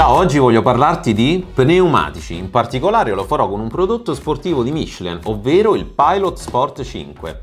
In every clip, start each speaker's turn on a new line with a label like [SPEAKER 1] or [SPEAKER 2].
[SPEAKER 1] Ciao, oggi voglio parlarti di pneumatici, in particolare lo farò con un prodotto sportivo di Michelin, ovvero il Pilot Sport 5.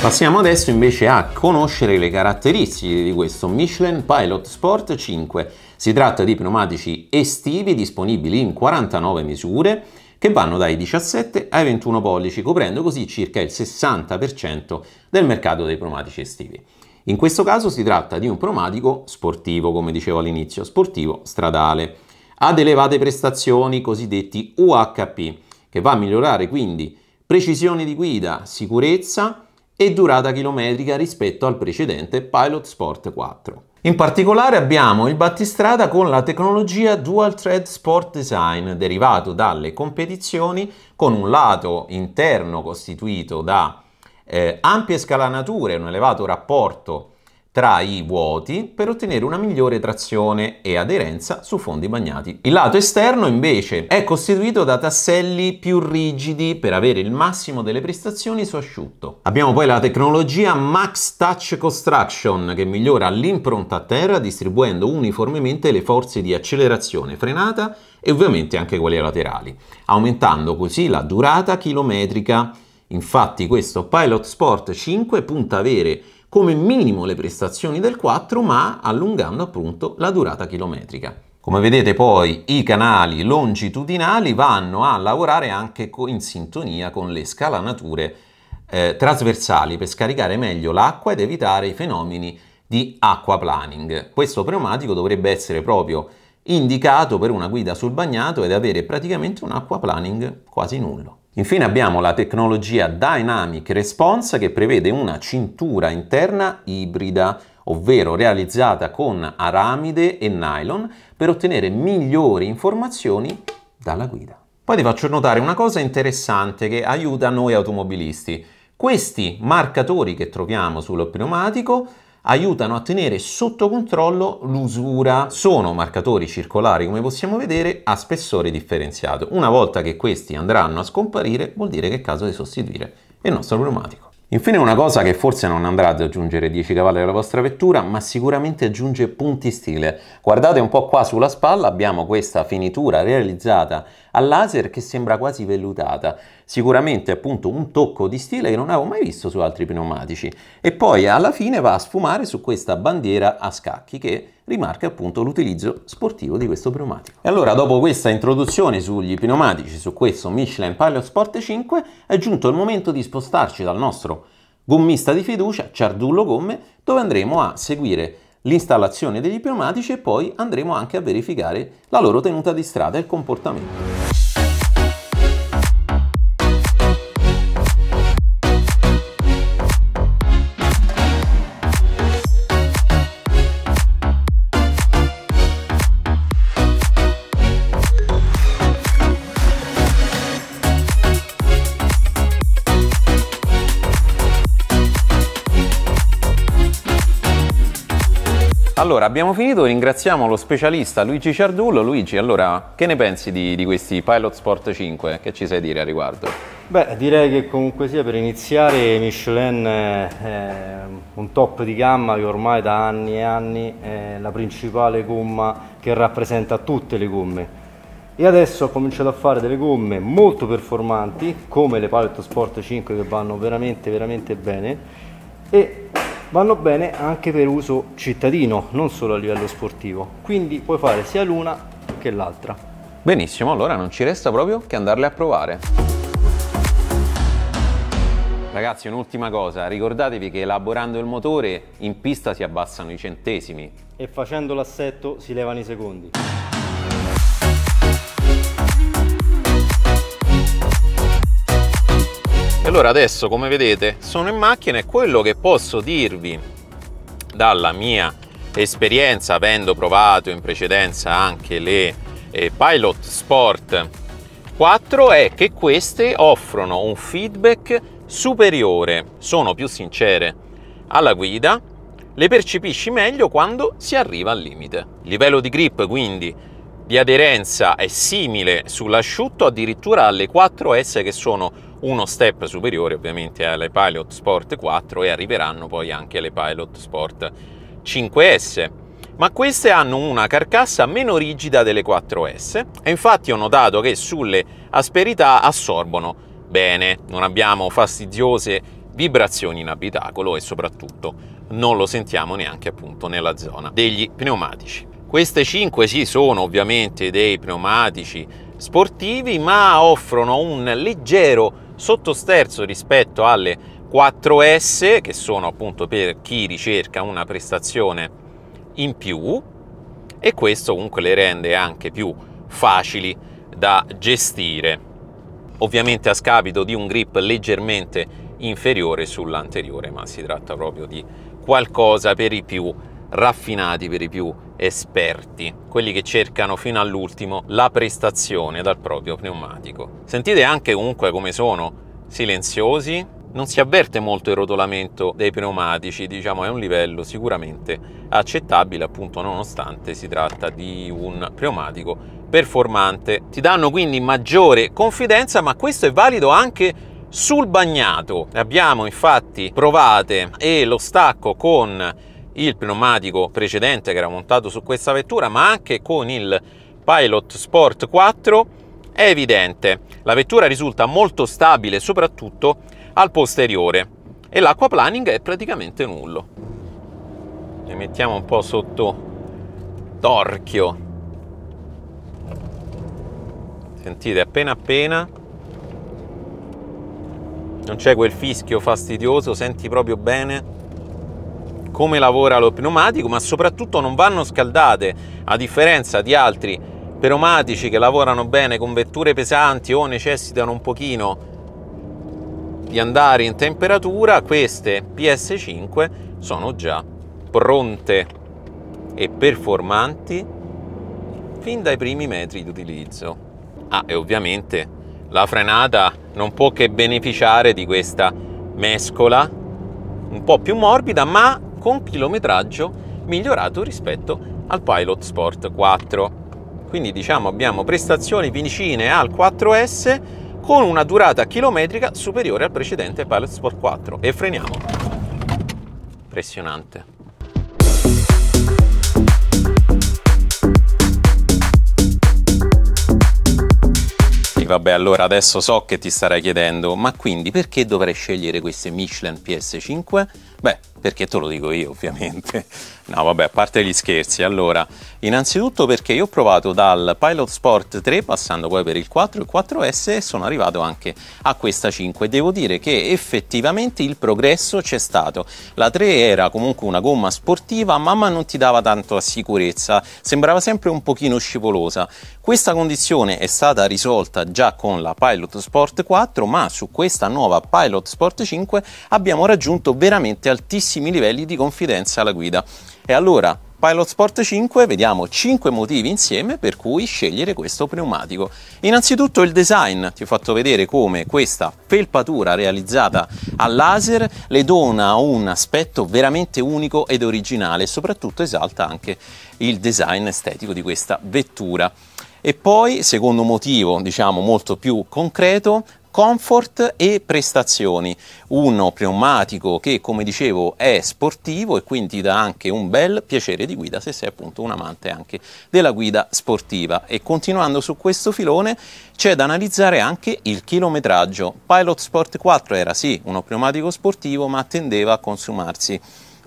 [SPEAKER 1] Passiamo adesso invece a conoscere le caratteristiche di questo Michelin Pilot Sport 5. Si tratta di pneumatici estivi disponibili in 49 misure, che vanno dai 17 ai 21 pollici, coprendo così circa il 60% del mercato dei pneumatici estivi. In questo caso si tratta di un pneumatico sportivo, come dicevo all'inizio, sportivo stradale, ad elevate prestazioni, cosiddetti UHP, che va a migliorare quindi precisione di guida, sicurezza e durata chilometrica rispetto al precedente Pilot Sport 4. In particolare abbiamo il battistrada con la tecnologia Dual Thread Sport Design derivato dalle competizioni con un lato interno costituito da eh, ampie scalanature e un elevato rapporto tra i vuoti per ottenere una migliore trazione e aderenza su fondi bagnati. Il lato esterno invece è costituito da tasselli più rigidi per avere il massimo delle prestazioni su asciutto. Abbiamo poi la tecnologia Max Touch Construction che migliora l'impronta a terra distribuendo uniformemente le forze di accelerazione, frenata e ovviamente anche quelle laterali, aumentando così la durata chilometrica. Infatti questo Pilot Sport 5 punta a avere come minimo le prestazioni del 4 ma allungando appunto la durata chilometrica. Come vedete poi i canali longitudinali vanno a lavorare anche in sintonia con le scalanature eh, trasversali per scaricare meglio l'acqua ed evitare i fenomeni di aquaplaning. Questo pneumatico dovrebbe essere proprio indicato per una guida sul bagnato ed avere praticamente un aquaplaning quasi nullo. Infine abbiamo la tecnologia Dynamic Response che prevede una cintura interna ibrida, ovvero realizzata con aramide e nylon per ottenere migliori informazioni dalla guida. Poi ti faccio notare una cosa interessante che aiuta noi automobilisti. Questi marcatori che troviamo sullo pneumatico aiutano a tenere sotto controllo l'usura. Sono marcatori circolari, come possiamo vedere, a spessore differenziato. Una volta che questi andranno a scomparire, vuol dire che è caso di sostituire il nostro pneumatico. Infine una cosa che forse non andrà ad aggiungere 10 cavalli alla vostra vettura, ma sicuramente aggiunge punti stile. Guardate un po' qua sulla spalla, abbiamo questa finitura realizzata a laser che sembra quasi vellutata sicuramente appunto un tocco di stile che non avevo mai visto su altri pneumatici e poi alla fine va a sfumare su questa bandiera a scacchi che rimarca appunto l'utilizzo sportivo di questo pneumatico. E allora dopo questa introduzione sugli pneumatici su questo Michelin Pilot Sport 5 è giunto il momento di spostarci dal nostro gommista di fiducia, Ciardullo Gomme, dove andremo a seguire l'installazione degli pneumatici e poi andremo anche a verificare la loro tenuta di strada e il comportamento. Allora, abbiamo finito, ringraziamo lo specialista Luigi Ciardullo. Luigi, allora, che ne pensi di, di questi Pilot Sport 5? Che ci sai dire a riguardo? Beh, direi che comunque sia per iniziare Michelin è un top di gamma che ormai da anni e anni è la principale gomma che rappresenta tutte le gomme. E adesso ho cominciato a fare delle gomme molto performanti, come le Pilot Sport 5 che vanno veramente veramente bene e vanno bene anche per uso cittadino, non solo a livello sportivo. Quindi puoi fare sia l'una che l'altra. Benissimo, allora non ci resta proprio che andarle a provare. Ragazzi, un'ultima cosa, ricordatevi che elaborando il motore in pista si abbassano i centesimi e facendo l'assetto si levano i secondi. allora adesso come vedete sono in macchina e quello che posso dirvi dalla mia esperienza avendo provato in precedenza anche le eh, Pilot Sport 4 è che queste offrono un feedback superiore, sono più sincere alla guida, le percepisci meglio quando si arriva al limite. Il livello di grip quindi di aderenza è simile sull'asciutto addirittura alle 4S che sono uno step superiore ovviamente alle Pilot Sport 4 e arriveranno poi anche le Pilot Sport 5S. Ma queste hanno una carcassa meno rigida delle 4S e infatti ho notato che sulle asperità assorbono bene, non abbiamo fastidiose vibrazioni in abitacolo e soprattutto non lo sentiamo neanche appunto nella zona degli pneumatici. Queste 5 sì sono ovviamente dei pneumatici sportivi ma offrono un leggero sottosterzo rispetto alle 4S che sono appunto per chi ricerca una prestazione in più e questo comunque le rende anche più facili da gestire ovviamente a scapito di un grip leggermente inferiore sull'anteriore ma si tratta proprio di qualcosa per i più raffinati per i più esperti, quelli che cercano fino all'ultimo la prestazione dal proprio pneumatico. Sentite anche comunque come sono silenziosi, non si avverte molto il rotolamento dei pneumatici, diciamo è un livello sicuramente accettabile, appunto nonostante si tratta di un pneumatico performante. Ti danno quindi maggiore confidenza, ma questo è valido anche sul bagnato. Abbiamo infatti provate e lo stacco con il pneumatico precedente che era montato su questa vettura, ma anche con il Pilot Sport 4 è evidente. La vettura risulta molto stabile soprattutto al posteriore e l'acqua planning è praticamente nullo. Le mettiamo un po' sotto torchio. Sentite appena appena non c'è quel fischio fastidioso, senti proprio bene come lavora lo pneumatico, ma soprattutto non vanno scaldate, a differenza di altri pneumatici che lavorano bene con vetture pesanti o necessitano un pochino di andare in temperatura, queste PS5 sono già pronte e performanti fin dai primi metri di utilizzo. Ah, e ovviamente la frenata non può che beneficiare di questa mescola un po' più morbida ma con chilometraggio migliorato rispetto al Pilot Sport 4. Quindi diciamo abbiamo prestazioni vicine al 4S con una durata chilometrica superiore al precedente Pilot Sport 4 e freniamo. Impressionante. vabbè, allora adesso so che ti starai chiedendo, ma quindi perché dovrei scegliere queste Michelin PS5? Beh, perché te lo dico io ovviamente. No vabbè, a parte gli scherzi, allora, innanzitutto perché io ho provato dal Pilot Sport 3 passando poi per il 4 e il 4S e sono arrivato anche a questa 5 devo dire che effettivamente il progresso c'è stato. La 3 era comunque una gomma sportiva ma non ti dava tanto a sicurezza, sembrava sempre un pochino scivolosa. Questa condizione è stata risolta già con la Pilot Sport 4 ma su questa nuova Pilot Sport 5 abbiamo raggiunto veramente altissimi altissimi livelli di confidenza alla guida. E allora, Pilot Sport 5, vediamo 5 motivi insieme per cui scegliere questo pneumatico. Innanzitutto il design, ti ho fatto vedere come questa felpatura realizzata a laser le dona un aspetto veramente unico ed originale e soprattutto esalta anche il design estetico di questa vettura. E poi, secondo motivo, diciamo molto più concreto, comfort e prestazioni. Uno pneumatico che, come dicevo, è sportivo e quindi ti dà anche un bel piacere di guida se sei appunto un amante anche della guida sportiva. E continuando su questo filone c'è da analizzare anche il chilometraggio. Pilot Sport 4 era sì uno pneumatico sportivo ma tendeva a consumarsi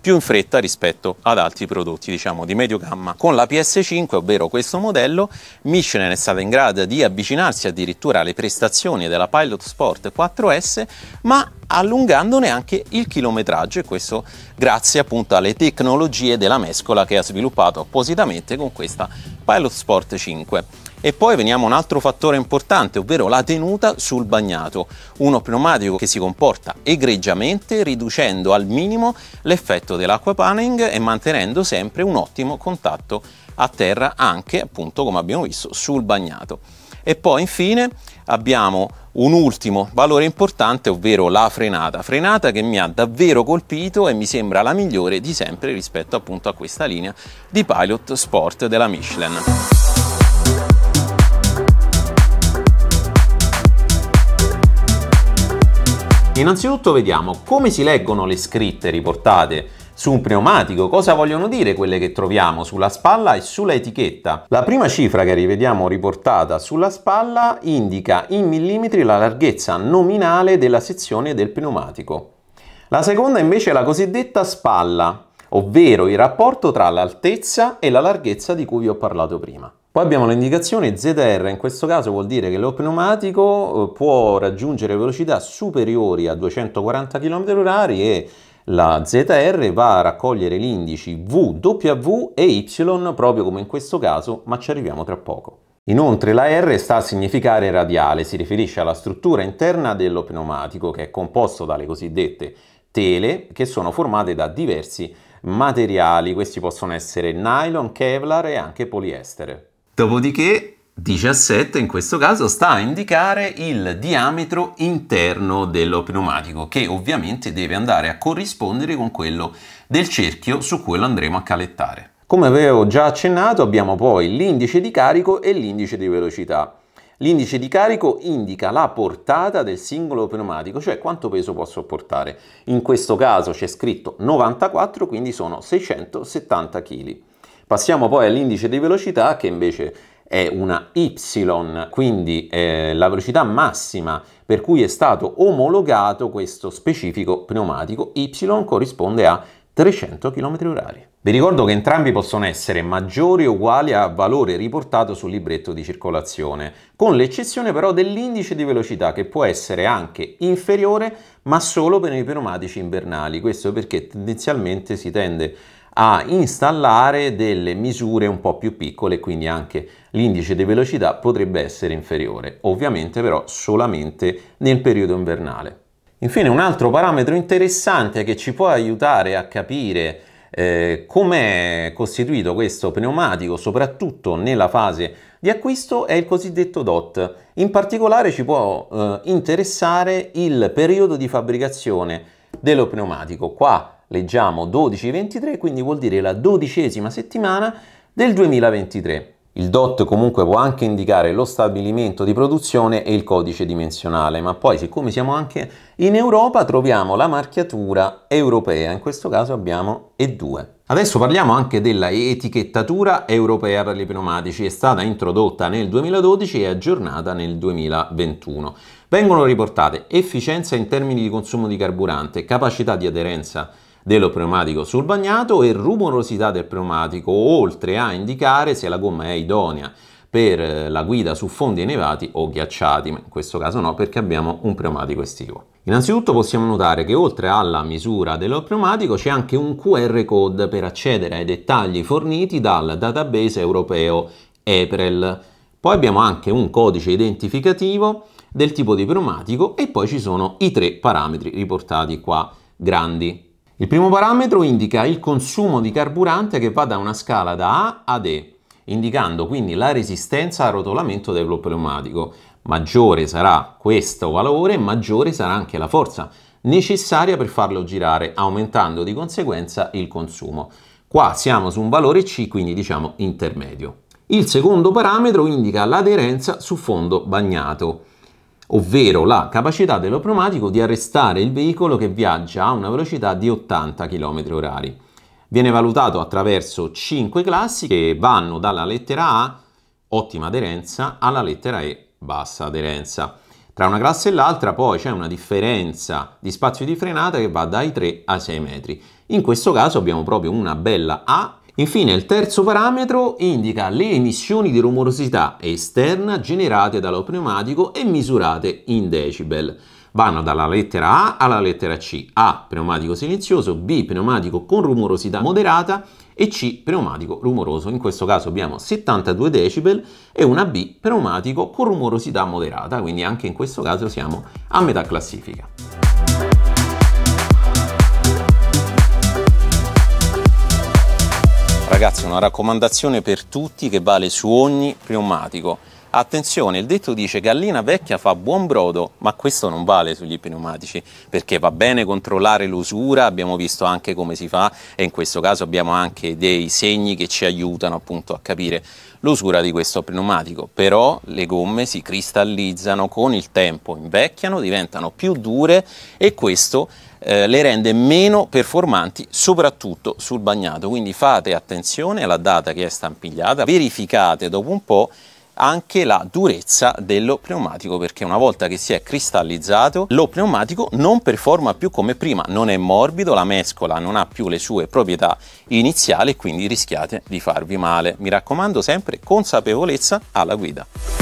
[SPEAKER 1] più in fretta rispetto ad altri prodotti diciamo di medio gamma. Con la PS5, ovvero questo modello, Michelin è stata in grado di avvicinarsi addirittura alle prestazioni della Pilot Sport 4S, ma allungandone anche il chilometraggio e questo grazie appunto alle tecnologie della mescola che ha sviluppato appositamente con questa Pilot Sport 5. E poi veniamo a un altro fattore importante, ovvero la tenuta sul bagnato, uno pneumatico che si comporta egregiamente riducendo al minimo l'effetto dell'acquapanning e mantenendo sempre un ottimo contatto a terra anche appunto come abbiamo visto sul bagnato. E poi infine abbiamo un ultimo valore importante ovvero la frenata, frenata che mi ha davvero colpito e mi sembra la migliore di sempre rispetto appunto a questa linea di Pilot Sport della Michelin. Innanzitutto vediamo come si leggono le scritte riportate su un pneumatico, cosa vogliono dire quelle che troviamo sulla spalla e sulla etichetta. La prima cifra che rivediamo riportata sulla spalla indica in millimetri la larghezza nominale della sezione del pneumatico. La seconda invece è la cosiddetta spalla, ovvero il rapporto tra l'altezza e la larghezza di cui vi ho parlato prima. Poi abbiamo l'indicazione ZR, in questo caso vuol dire che lo pneumatico eh, può raggiungere velocità superiori a 240 km/h e la ZR va a raccogliere gli indici V, W e Y, proprio come in questo caso, ma ci arriviamo tra poco. Inoltre la R sta a significare radiale, si riferisce alla struttura interna dello pneumatico che è composto dalle cosiddette tele che sono formate da diversi materiali, questi possono essere nylon, kevlar e anche poliestere. Dopodiché 17 in questo caso sta a indicare il diametro interno dello pneumatico che ovviamente deve andare a corrispondere con quello del cerchio su cui lo andremo a calettare. Come avevo già accennato abbiamo poi l'indice di carico e l'indice di velocità. L'indice di carico indica la portata del singolo pneumatico, cioè quanto peso può sopportare. In questo caso c'è scritto 94, quindi sono 670 kg. Passiamo poi all'indice di velocità che invece è una y, quindi eh, la velocità massima per cui è stato omologato questo specifico pneumatico y corrisponde a 300 km/h. Vi ricordo che entrambi possono essere maggiori o uguali a valore riportato sul libretto di circolazione, con l'eccezione però dell'indice di velocità che può essere anche inferiore ma solo per i pneumatici invernali, questo perché tendenzialmente si tende a a installare delle misure un po' più piccole, quindi anche l'indice di velocità potrebbe essere inferiore, ovviamente però solamente nel periodo invernale. Infine un altro parametro interessante che ci può aiutare a capire eh, com'è costituito questo pneumatico, soprattutto nella fase di acquisto, è il cosiddetto DOT. In particolare ci può eh, interessare il periodo di fabbricazione dello pneumatico. Qua leggiamo 12-23, quindi vuol dire la dodicesima settimana del 2023. Il DOT comunque può anche indicare lo stabilimento di produzione e il codice dimensionale, ma poi siccome siamo anche in Europa troviamo la marchiatura europea, in questo caso abbiamo E2. Adesso parliamo anche della etichettatura europea per gli pneumatici, è stata introdotta nel 2012 e aggiornata nel 2021. Vengono riportate efficienza in termini di consumo di carburante, capacità di aderenza dello pneumatico sul bagnato e rumorosità del pneumatico, oltre a indicare se la gomma è idonea per eh, la guida su fondi nevati o ghiacciati, ma in questo caso no perché abbiamo un pneumatico estivo. Innanzitutto possiamo notare che oltre alla misura dello pneumatico c'è anche un QR code per accedere ai dettagli forniti dal database europeo EPREL. Poi abbiamo anche un codice identificativo del tipo di pneumatico e poi ci sono i tre parametri riportati qua grandi il primo parametro indica il consumo di carburante che va da una scala da A ad E, indicando quindi la resistenza al rotolamento dello pneumatico. Maggiore sarà questo valore, maggiore sarà anche la forza necessaria per farlo girare, aumentando di conseguenza il consumo. Qua siamo su un valore C, quindi diciamo intermedio. Il secondo parametro indica l'aderenza su fondo bagnato ovvero la capacità dello pneumatico di arrestare il veicolo che viaggia a una velocità di 80 km/h. Viene valutato attraverso 5 classi che vanno dalla lettera A, ottima aderenza, alla lettera E, bassa aderenza. Tra una classe e l'altra poi c'è una differenza di spazio di frenata che va dai 3 ai 6 metri. In questo caso abbiamo proprio una bella A Infine il terzo parametro indica le emissioni di rumorosità esterna generate dallo pneumatico e misurate in decibel. Vanno dalla lettera A alla lettera C. A pneumatico silenzioso, B pneumatico con rumorosità moderata e C pneumatico rumoroso. In questo caso abbiamo 72 decibel e una B pneumatico con rumorosità moderata, quindi anche in questo caso siamo a metà classifica. ragazzi, una raccomandazione per tutti che vale su ogni pneumatico. Attenzione, il detto dice gallina vecchia fa buon brodo, ma questo non vale sugli pneumatici, perché va bene controllare l'usura, abbiamo visto anche come si fa e in questo caso abbiamo anche dei segni che ci aiutano appunto a capire l'usura di questo pneumatico, però le gomme si cristallizzano con il tempo, invecchiano, diventano più dure e questo eh, le rende meno performanti soprattutto sul bagnato, quindi fate attenzione alla data che è stampigliata, verificate dopo un po' anche la durezza dello pneumatico perché una volta che si è cristallizzato lo pneumatico non performa più come prima, non è morbido, la mescola non ha più le sue proprietà iniziali quindi rischiate di farvi male. Mi raccomando sempre consapevolezza alla guida.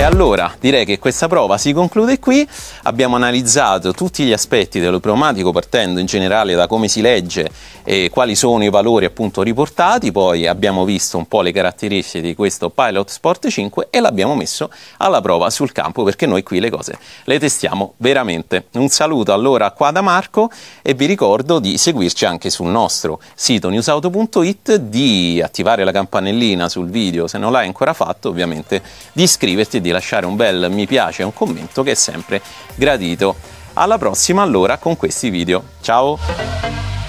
[SPEAKER 1] E allora direi che questa prova si conclude qui, abbiamo analizzato tutti gli aspetti dello pneumatico partendo in generale da come si legge e quali sono i valori appunto riportati, poi abbiamo visto un po' le caratteristiche di questo Pilot Sport 5 e l'abbiamo messo alla prova sul campo perché noi qui le cose le testiamo veramente. Un saluto allora qua da Marco e vi ricordo di seguirci anche sul nostro sito newsauto.it, di attivare la campanellina sul video se non l'hai ancora fatto ovviamente, di iscriverti e di di lasciare un bel mi piace e un commento che è sempre gradito. Alla prossima allora con questi video. Ciao!